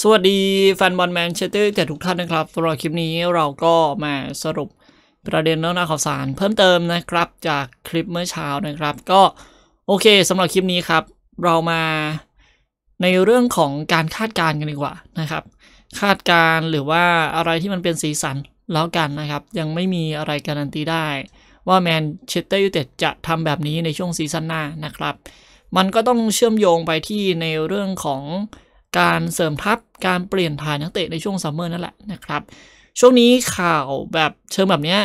สวัสดี แฟนบอลแมนเชสเตอร์แต่ทุกท่านนะครับสำหรับคลิปนี้เราก็มาสรุปประเด็นเรื่องข่าวสาร เพิ่มเติมนะครับ จากคลิปเมื่อเช้านะครับ ก็โอเคสำหรับคลิปนี้ครับ เรามาในเรื่องของการคาดการณ์กันดีกว่านะครับ คาดการณ์หรือว่าอะไรที่มันเป็นสีสันแล้วกันนะครับ ยังไม่มีอะไรการันตีได้ ว่าแมนเชสเตอร์ยูไนเต็ดจะทำแบบนี้ในช่วงซีซั่นหน้านะครับ มันก็ต้องเชื่อมโยงไปที่ในเรื่องของการเสริมทัพ การเปลี่ยนถ่ายนักเตะในช่วงซัมเมอร์นั่นแหละนะครับ ช่วงนี้ข่าวแบบเชิงแบบเนี้ย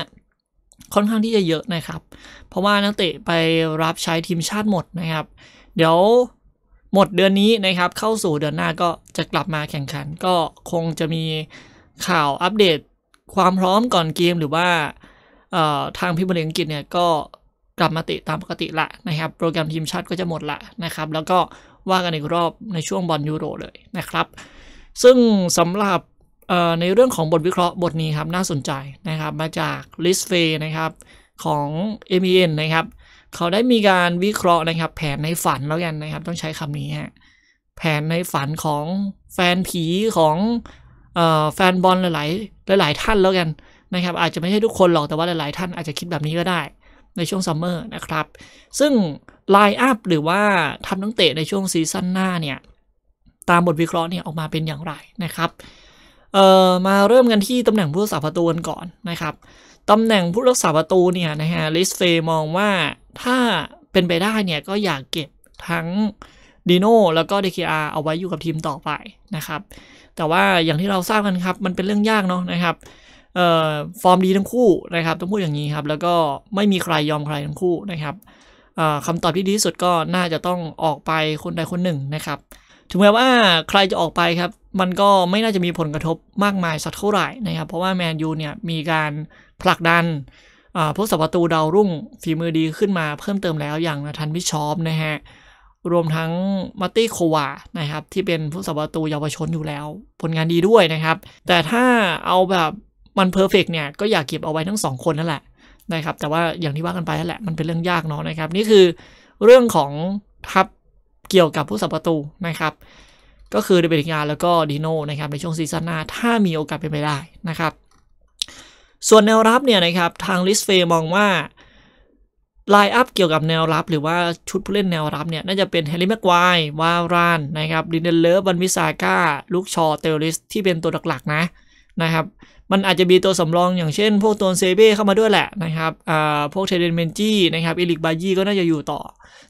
ค่อนข้างที่จะเยอะนะครับ เพราะว่านักเตะไปรับใช้ทีมชาติหมดนะครับ เดี๋ยวหมดเดือนนี้นะครับเข้าสู่เดือนหน้าก็จะกลับมาแข่งขัน ก็คงจะมีข่าวอัปเดตความพร้อมก่อนเกม หรือว่าทางพิมพ์อังกฤษเนี่ยก็กลับมาเตะตามปกติละนะครับ โปรแกรมทีมชาติก็จะหมดละนะครับแล้วก็ว่ากันอีกรอบในช่วงบอลยูโรเลยนะครับ ซึ่งสำหรับในเรื่องของบทวิเคราะห์บทนี้ครับน่าสนใจนะครับ มาจากลิสเฟนะครับของ MEN นะครับ เขาได้มีการวิเคราะห์นะครับ แผนในฝันแล้วกันนะครับ ต้องใช้คำนี้ฮะ แผนในฝันของแฟนผีของแฟนบอลหลายๆ หลาย ๆท่านแล้วกันนะครับ อาจจะไม่ใช่ทุกคนหรอกแต่ว่าหลายๆ ท่านอาจจะคิดแบบนี้ก็ได้ในช่วงซัมเมอร์นะครับ ซึ่งไลน์อัพหรือว่าทำนักเตะในช่วงซีซั่นหน้าเนี่ย ตามบทวิเคราะห์เนี่ย ออกมาเป็นอย่างไรนะครับ เอ่อมาเริ่มกันที่ตำแหน่งผู้รักษาประตูกันก่อนนะครับ ตำแหน่งผู้รักษาประตูเนี่ยนะฮะลิสเฟมองว่าถ้าเป็นไปได้เนี่ย ก็อยากเก็บทั้งดีโน่แล้วก็เดคอาเอาไว้อยู่กับทีมต่อไปนะครับ แต่ว่าอย่างที่เราทราบกันครับมันเป็นเรื่องยากเนาะนะครับฟอร์มดีทั้งคู่นะครับต้องพูดอย่างนี้ครับแล้วก็ไม่มีใครยอมใครทั้งคู่นะครับคำตอบที่ดีที่สุดก็น่าจะต้องออกไปคนใดคนหนึ่งนะครับ ถึงแม้ว่าใครจะออกไปครับ มันก็ไม่น่าจะมีผลกระทบมากมายสักเท่าไหร่นะครับ เพราะว่าแมนยูเนี่ยมีการผลักดันพวกสัประตูดาวรุ่งฝีมือดีขึ้นมาเพิ่มเติมแล้วอย่างนาทันพิชอปนะฮะรวมทั้งมาตี้โควานะครับที่เป็นผู้สัประตูเยาวชนอยู่แล้ว ผลงานดีด้วยนะครับ แต่ถ้าเอาแบบมันเพอร์เฟกเนี่ย ก็อยากเก็บเอาไว้ทั้งสองคนนั่นแหละนะครับแต่ว่าอย่างที่ว่ากันไปนั่นแหละมันเป็นเรื่องยากเนาะนะครับ นี่คือเรื่องของทัพเกี่ยวกับผู้สับประตูนะครับ ก็คือเดเบริงาแล้วก็ดีโน่นะครับในช่วงซีซั่นหน้าถ้ามีโอกาสเป็นไปได้นะครับ ส่วนแนวรับเนี่ยนะครับ ทางลิสเฟย์มองว่าไลน์อัพเกี่ยวกับแนวรับ หรือว่าชุดผู้เล่นแนวรับเนี่ยน่าจะเป็นแฮร์รี่แม็กไกว์วารานนะครับลินเดนเลฟวันวิสาก้าลูกชอเตลลิสที่เป็นตัวหลักๆนะนะครับมันอาจจะมีตัวสำรองอย่างเช่นพวกตัวเซเบ้เข้ามาด้วยแหละนะครับอ่าพวกเทเดนเมนจี้นะครับเอลิกบายีก็น่าจะอยู่ต่อ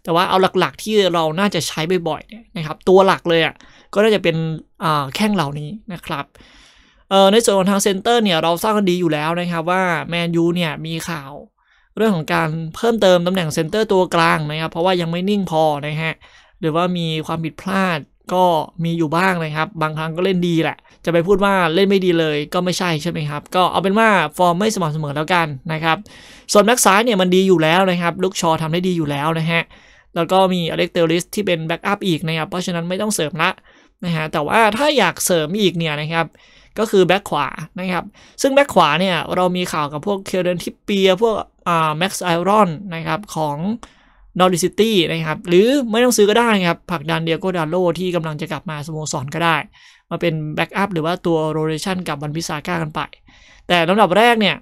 แต่ว่าเอาหลักๆที่เราน่าจะใช้บ่อยๆนะครับ ตัวหลักเลยอ่ะก็น่าจะเป็นอ่าแข้งเหล่านี้นะครับเอ่อในส่วนของทางเซนเตอร์เนี่ยเราสร้างกันดีอยู่แล้วนะครับว่าแมนยูเนี่ยมีข่าว เรื่องของการเพิ่มเติมตำแหน่งเซนเตอร์ตัวกลางนะครับเพราะว่ายังไม่นิ่งพอนะฮะหรือว่ามีความผิดพลาดก็มีอยู่บ้างนะครับบางครั้งก็เล่นดีแหละ จะไปพูดว่าเล่นไม่ดีเลยก็ไม่ใช่ใช่ไหมครับก็เอาเป็นว่าฟอร์มไม่สม่ำเสมอแล้วกันนะครับ ส่วนแบ็กซ้ายเนี่ยมันดีอยู่แล้วนะครับลูกชอทำได้ดีอยู่แล้วนะฮะแล้วก็มีอเล็กเตอริสที่เป็นแบ็กอัพอีกนะครับเพราะฉะนั้นไม่ต้องเสริมละนะฮะแต่ว่าถ้าอยากเสริมอีกเนี่ยนะครับ ก็คือแบ็กขวานะครับซึ่งแบ็กขวาเนี่ยเรามีข่าวกับพวกเคเรนทิปเปียพวกอ่าแม็กซ์ไอรอนนะครับของนอริซิตี้นะครับ หรือไม่ต้องซื้อก็ได้ครับ ผักดันเดียโกดาโลที่กำลังจะกลับมาสโมสรก็ได้ มาเป็นแบ็กอัพหรือว่าตัวโรเลชันกับบันพิซาก้ากันไป แต่ลำดับแรกเนี่ย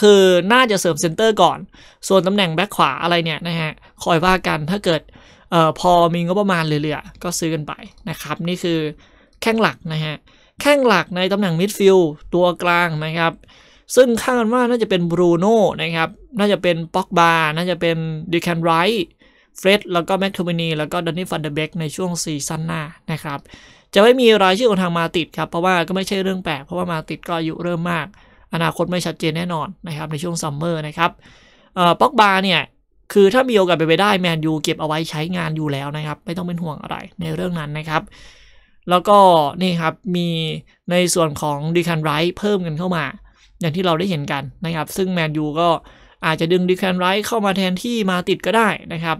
คือน่าจะเสริมเซนเตอร์ก่อน ส่วนตำแหน่งแบ็กขวาอะไรเนี่ยนะฮะ คอยว่ากันถ้าเกิดเออพอมีงบประมาณเหลือๆก็ซื้อกันไปนะครับ นี่คือแข้งหลักนะฮะแข้งหลักในตำแหน่งมิดฟิลด์ตัวกลางนะครับซึ่งคาดกันว่าน่าจะเป็นบรูโน่นะครับ น่าจะเป็นป็อกบา น่าจะเป็นดิแคนไรท์เฟร็ดแล้วก็แม็กโทมินี แล้วก็ดันนี่ฟันเดเบกในช่วงซีซั่นหน้านะครับ จะไม่มีรายชื่อของทางมาติดครับ เพราะว่าก็ไม่ใช่เรื่องแปลก เพราะว่ามาติดก็อายุเริ่มมาก อนาคตไม่ชัดเจนแน่นอนนะครับในช่วงซัมเมอร์นะครับป็อกบาเนี่ย คือถ้ามีโอกาสไปไปได้แมนยูเก็บเอาไว้ใช้งานอยู่แล้วนะครับ ไม่ต้องเป็นห่วงอะไรในเรื่องนั้นนะครับ แล้วก็นี่ครับมีในส่วนของดิคันไรท์เพิ่มกันเข้ามาอย่างที่เราได้เห็นกันนะครับ ซึ่งแมนยูก็อาจจะดึงดีแคนไรท์เข้ามาแทนที่มาติดก็ได้นะครับ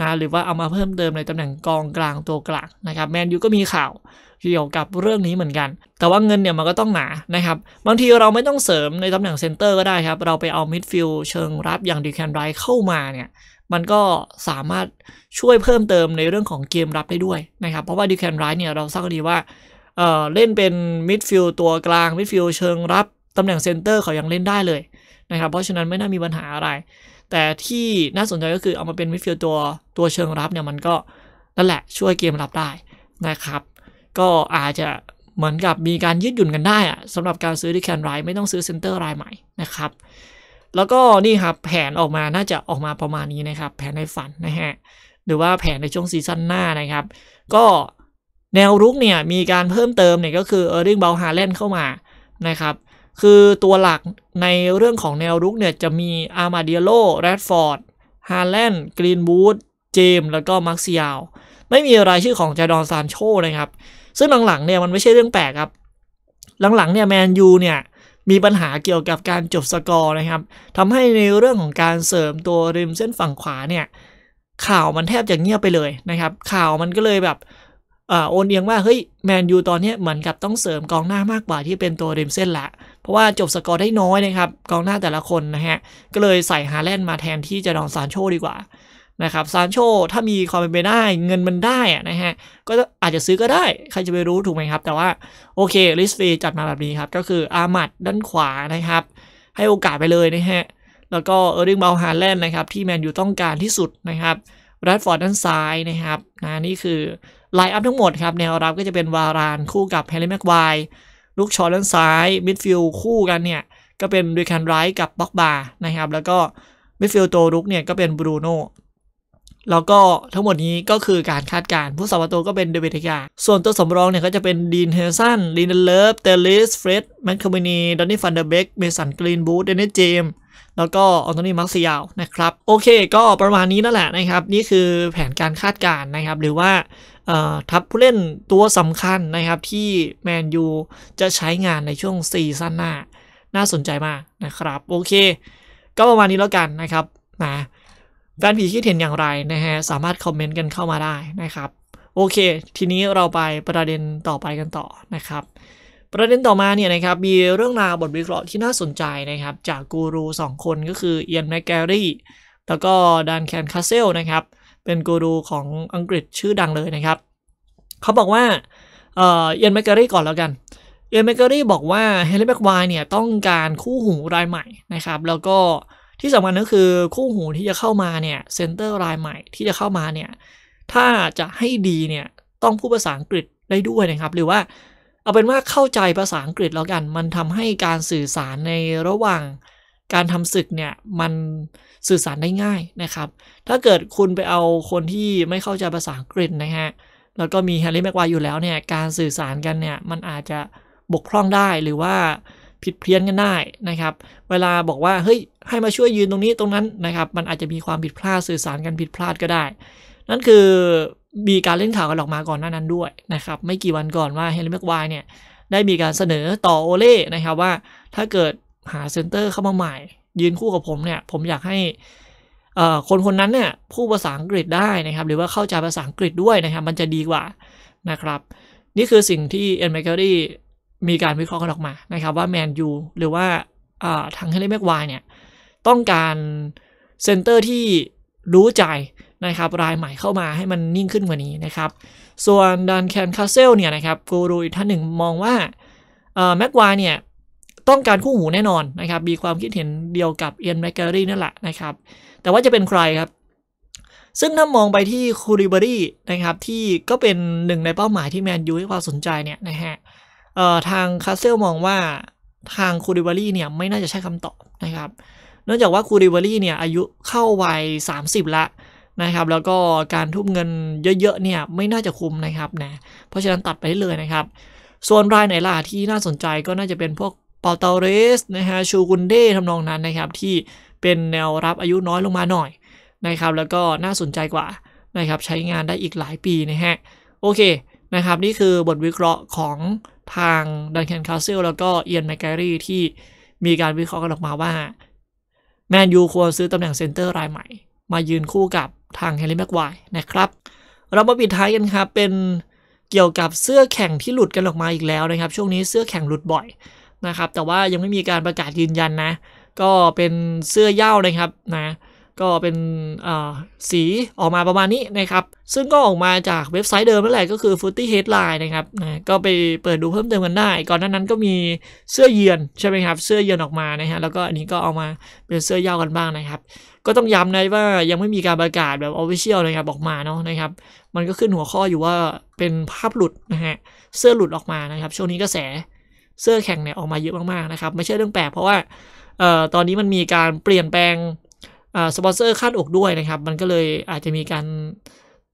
นะ หรือว่าเอามาเพิ่มเติมในตำแหน่งกองกลางตัวกลางนะครับ แมนยูก็มีข่าวเกี่ยวกับเรื่องนี้เหมือนกัน แต่ว่าเงินเนี่ยมันก็ต้องหนานะครับ บางทีเราไม่ต้องเสริมในตำแหน่งเซนเตอร์ก็ได้ครับ เราไปเอามิดฟิลด์เชิงรับอย่างดีแคนไรท์เข้ามาเนี่ย มันก็สามารถช่วยเพิ่มเติมในเรื่องของเกมรับได้ด้วยนะครับ เพราะว่าดีแคนไรท์เนี่ยเราทราบดีว่าเเล่นเป็นมิดฟิลด์ตัวกลางมิดฟิลด์เชิงรับตำแหน่งเซนเตอร์เขายังเล่นได้เลยนะครับเพราะฉะนั้นไม่น่ามีปัญหาอะไร แต่ที่น่าสนใจก็คือเอามาเป็นมิดฟิลด์ตัวตัวเชิงรับเนี่ยมันก็นั่นแหละช่วยเกมรับได้นะครับก็อาจจะเหมือนกับมีการยืดหยุ่นกันได้อะสำหรับการซื้อดิแคนไรไม่ต้องซื้อเซนเตอร์รายใหม่นะครับ แล้วก็นี่ครับ แผนออกมาน่าจะออกมาประมาณนี้นะครับ แผนในฝันนะฮะหรือว่าแผนในช่วงซีซั่นหน้านะครับ ก็แนวรุกเนี่ยมีการเพิ่มเติมเนี่ยก็คือเออร์ลิงเบลฮาเลนเข้ามานะครับคือตัวหลักในเรื่องของแนวรุกเนี่ยจะมีอาร์มาเดียโลแรดฟอร์ดฮาร์แลนด์กรีนบูดเจมแล้วก็มาร์คซิยาไม่มีรายชื่อของจดอนซานโชนะครับ ซึ่งหลังๆเนี่ยมันไม่ใช่เรื่องแปลกครับ หลังๆเนี่ยแมนยูเนี่ยมีปัญหาเกี่ยวกับการจบสกอร์นะครับทำให้ในเรื่องของการเสริมตัวริมเส้นฝั่งขวาเนี่ย ข่าวมันแทบจะเงียบไปเลยนะครับ ข่าวมันก็เลยแบบอ่าโอนเอียงว่าเฮ้ยแมนยูตอนนี้เหมือนกับต้องเสริมกองหน้ามากกว่าที่เป็นตัวริมเส้นละ เพราะว่าจบสกอร์ได้น้อยนะครับกองหน้าแต่ละคนนะฮะก็เลยใส่ฮาแลนด์มาแทนที่จะดองซานโชดีกว่านะครับซานโชถ้ามีความเป็นไปได้เงินมันได้นะฮะก็อาจจะซื้อก็ได้ ใครจะไปรู้ถูกไหมครับ แต่ว่าโอเคลิสฟีจัดมาแบบนี้ครับ ก็คืออามัดด้านขวานะครับ ให้โอกาสไปเลยนะฮะแล้วก็เออร์ลิงเบลฮาแลนด์นะครับ ที่แมนยูต้องการที่สุดนะครับรัดฟอร์ดด้านซ้ายนะครับนะนี่คือไลน์อัพทั้งหมดครับแนวรับก็จะเป็นวารานคู่กับแฮร์รี่แม็กไวลูกชอตด้านซ้ายมิดฟิลคู่กันเนี่ย ก็เป็นดูคนไร์กับบล็อกบาร์นะครับ แล้วก็มิดฟิลโตัวรุกเนี่ย ก็เป็นบรูโน่แล้วก็ทั้งหมดนี้ก็คือการคาดการณ์ผู้สาประตูก็เป็นเดวิดกาส่วนตัวสำรองเนี่ย ก็จะเป็นดีนเฮสันลีนเลิฟเตลิสเฟรดแมนคอมินีดอนนี่ฟันเดอร์เบกเมสันกรีนบูธเดนนิสเจมแล้วก็ออนโทนีมร์ซิยาวนะครับโอเคก็ประมาณนี้นั่นแหละนะครับนี่คือแผนการคาดการณ์นะครับหรือว่าทับผู้เล่นตัวสำคัญนะครับที่แมนยูจะใช้งานในช่วงซีซั่นหน้าน่าสนใจมากนะครับ โอเค ก็ประมาณนี้แล้วกันนะครับนะแฟนผีคิดเห็นอย่างไรนะฮะสามารถคอมเมนต์กันเข้ามาได้นะครับ โอเค ทีนี้เราไปประเด็นต่อไปกันต่อนะครับ ประเด็นต่อมาเนี่ยนะครับมีเรื่องราวบทวิเคราะห์ที่น่าสนใจนะครับ จากกูรู 2 คนก็คือเอียนแมกแกรี่แล้วก็ดานแคนคาเซลนะครับเป็นกูรูของอังกฤษชื่อดังเลยนะครับ เขาบอกว่าเอียนแมกเกอรี่ก่อนแล้วกัน เอียนแมกเกอรี่บอกว่าเฮลิแบ็กไวเนี่ยต้องการคู่หูรายใหม่นะครับ แล้วก็ที่สำคัญก็คือคู่หูที่จะเข้ามาเนี่ยเซนเตอร์รายใหม่ที่จะเข้ามาเนี่ยถ้าจะให้ดีเนี่ยต้องพูดภาษาอังกฤษได้ด้วยนะครับ หรือว่าเอาเป็นว่าเข้าใจภาษาอังกฤษแล้วกัน มันทำให้การสื่อสารในระหว่างการทำศึกเนี่ยมันสื่อสารได้ง่ายนะครับ ถ้าเกิดคุณไปเอาคนที่ไม่เข้าใจภาษาอังกฤษนะฮะแล้วก็มีแฮร์รี่แม็กวายอยู่แล้วเนี่ย การสื่อสารกันเนี่ยมันอาจจะบกพร่องได้หรือว่าผิดเพี้ยนกันได้นะครับ เวลาบอกว่าเฮ้ยให้มาช่วยยืนตรงนี้ตรงนั้นนะครับ มันอาจจะมีความผิดพลาดสื่อสารกันผิดพลาดก็ได้ นั่นคือมีการเล่นข่าวกันออกมาก่อนหน้านั้นด้วยนะครับ ไม่กี่วันก่อนว่าแฮร์รี่แม็กวายเนี่ยได้มีการเสนอต่อโอเล่นะครับว่าถ้าเกิดหาเซนเตอร์เข้ามาใหม่ยืนคู่กับผมเนี่ยผมอยากให้คนคนนั้นเนี่ยพูดภาษาอังกฤษได้นะครับหรือว่าเข้าใจภาษาอังกฤษด้วยนะครับมันจะดีกว่านะครับ นี่คือสิ่งที่เอ็นแมคเคอรี่มีการวิเคราะห์กันออกมานะครับว่าแมนยูหรือว่าทางเฮลิแม็กวายเนี่ยต้องการเซนเตอร์ที่รู้ใจนะครับรายใหม่เข้ามาให้มันนิ่งขึ้นกว่านี้นะครับ ส่วนดันแคนคาเซลเนี่ยนะครับกูรูอีกท่านหนึ่งมองว่าแม็กวายเนี่ยต้องการคู่หูแน่นอนนะครับ มีความคิดเห็นเดียวกับเอียนแมคเกอรี่นั่นแหละนะครับ แต่ว่าจะเป็นใครครับ ซึ่งถ้ามองไปที่คูริเบอรี่นะครับ ที่ก็เป็นหนึ่งในเป้าหมายที่แมนยูให้ความสนใจเนี่ยนะฮะทางคาสเซลมองว่าทางคูริเบอรี่เนี่ย ไม่น่าจะใช่คำตอบนะครับ เนื่องจากว่าคูริเบอรี่เนี่ย อายุเข้าวัย 30 ละ นะครับ แล้วก็การทุ่มเงินเยอะๆเนี่ยไม่น่าจะคุ้มนะครับนะเพราะฉะนั้นตัดไปได้เลยนะครับ ส่วนรายไหนล่ะที่น่าสนใจก็น่าจะเป็นพวกเปาเตาเรสนะฮะชูกุนเด้ทำนองนั้นนะครับ ที่เป็นแนวรับอายุน้อยลงมาหน่อย นะครับแล้วก็น่าสนใจกว่านะครับใช้งานได้อีกหลายปีนะฮะโอเค นะครับ นี่คือบทวิเคราะห์ของทางดันแคนคาสเซลแล้วก็เอียนแมกการีที่มีการวิเคราะห์กันออกมาว่า แมนยูควรซื้อตำแหน่งเซนเตอร์รายใหม่ มายืนคู่กับทางแฮร์รี่แม็กไวนะครับ เรามาปิดท้ายกันครับเป็นเกี่ยวกับเสื้อแข่งที่หลุดกันออกมาอีกแล้วนะครับ ช่วงนี้เสื้อแข่งหลุดบ่อยนะครับแต่ว่ายังไม่มีการประกาศยืนยันนะก็เป็นเสื้อเย่านะครับนะก็เป็นสีออกมาประมาณนี้นะครับซึ่งก็ออกมาจากเว็บไซต์เดิมนั่นแหละก็คือ Footy Headline นะครับนะก็ไปเปิดดูเพิ่มเติมกันได้ ก่อนหน้านั้นก็มีเสื้อเยือนใช่ไหมครับเสื้อเยือนออกมานะฮะแล้วก็อันนี้ก็เอามาเป็นเสื้อย่าวกันบ้างนะครับ ก็ต้องย้ำนะว่ายังไม่มีการประกาศแบบ Official นะครับออกมาเนาะนะครับมันก็ขึ้นหัวข้ออยู่ว่าเป็นภาพหลุดนะฮะเสื้อหลุดออกมานะครับช่วงนี้กระแสเสื้อแข่งเนี่ยออกมาเยอะมากๆนะครับไม่ใช่เรื่องแปลกเพราะว่าตอนนี้มันมีการเปลี่ยนแปลงสปอนเซอร์คาดอกด้วยนะครับ มันก็เลยอาจจะมีการ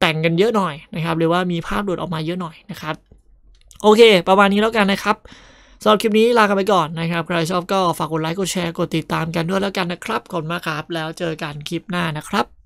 แต่งกันเยอะหน่อยนะครับ หรือว่ามีภาพหลุดออกมาเยอะหน่อยนะครับ โอเค ประมาณนี้แล้วกันนะครับสำหรับคลิปนี้ลากันไปก่อนนะครับใครชอบก็ฝากกดไลค์กดแชร์กดติดตามกันด้วยแล้วกันนะครับขอบคุณมากครับแล้วเจอกันคลิปหน้านะครับ